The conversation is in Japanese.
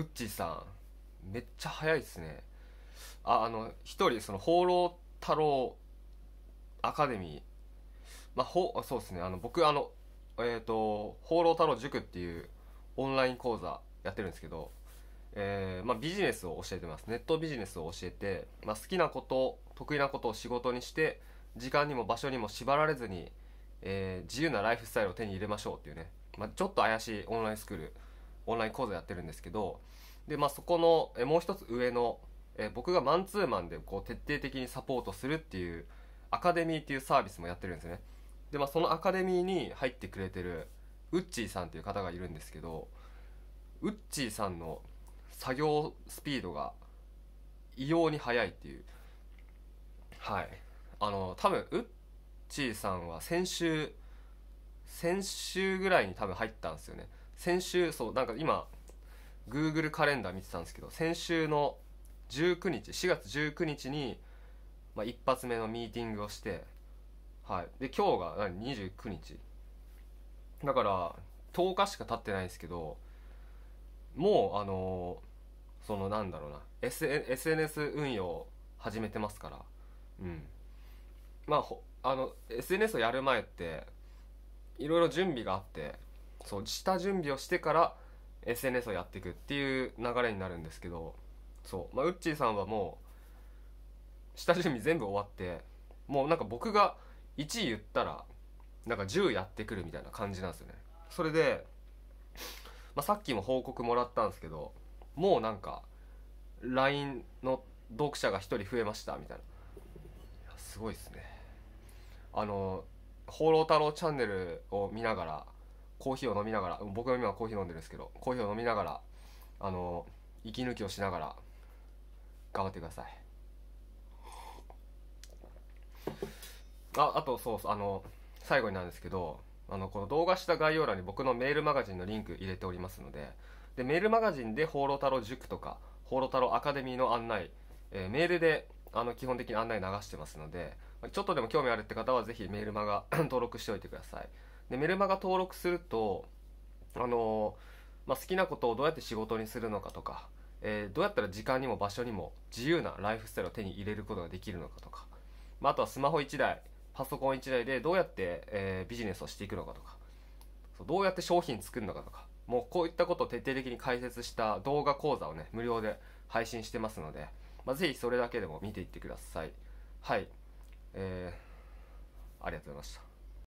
ウッチーさんめっちゃ早いっすねああの一人その放浪太郎アカデミーまあほそうですねあの僕あのえっ、ー、と放浪太郎塾っていうオンライン講座やってるんですけどえー、まあ、ビジネスを教えてますネットビジネスを教えて、まあ、好きなこと得意なことを仕事にして時間にも場所にも縛られずに、えー、自由なライフスタイルを手に入れましょうっていうね、まあ、ちょっと怪しいオンラインスクールオンライン講座やってるんですけどで、まあ、そこの、えもう一つ上の、え僕がマンツーマンでこう徹底的にサポートするっていうアカデミーっていうサービスもやってるんですねで、まあ、そのアカデミーに入ってくれてるウッチーさんっていう方がいるんですけどウッチーさんの作業スピードが異様に速いっていうはいあの多分ウッチーさんは先週先週ぐらいに多分入ったんですよね先週そうなんか今 Google カレンダー見てたんですけど先週の19日4月19日に、まあ、一発目のミーティングをしてはいで今日が29日だから10日しか経ってないですけどもうあのー、そのなんだろうな、SN、SNS 運用始めてますからうんまああの SNS をやる前っていろいろ準備があってそう下準備をしてから SNS をやっていくっていう流れになるんですけどそうまあウッチーさんはもう下準備全部終わってもうなんか僕が1言ったらなんか10やってくるみたいな感じなんですよねそれで、まあ、さっきも報告もらったんですけどもうなんか LINE の読者が1人増えましたみたいなすごいっすねあの「放浪太郎チャンネル」を見ながらコーヒーを飲みながら僕は今コーヒー飲んでるんですけどコーヒーを飲みながらあの息抜きをしながら頑張ってくださいああとそうそうあの最後になんですけどあのこの動画下概要欄に僕のメールマガジンのリンク入れておりますのででメールマガジンで「放浪太郎塾」とか「放浪太郎アカデミー」の案内、えー、メールであの基本的に案内流してますのでちょっとでも興味あるって方はぜひメールマガ 登録しておいてくださいで、メルマガ登録すると、あのまあ、好きなことをどうやって仕事にするのかとか、えー、どうやったら時間にも場所にも自由なライフスタイルを手に入れることができるのかとか、まあ、あとはスマホ1台、パソコン1台でどうやって、えー、ビジネスをしていくのかとか、そうどうやって商品作るのかとか、もうこういったことを徹底的に解説した動画講座をね、無料で配信してますので、まあ、ぜひそれだけでも見ていってください。はい。えー、ありがとうございました。